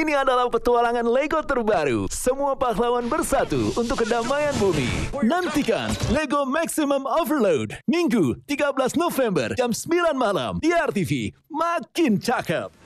Ini adalah petualangan LEGO terbaru. Semua pahlawan bersatu untuk kedamaian bumi. Nantikan LEGO Maximum Overload. Minggu 13 November jam 9 malam di RTV. Makin cakep!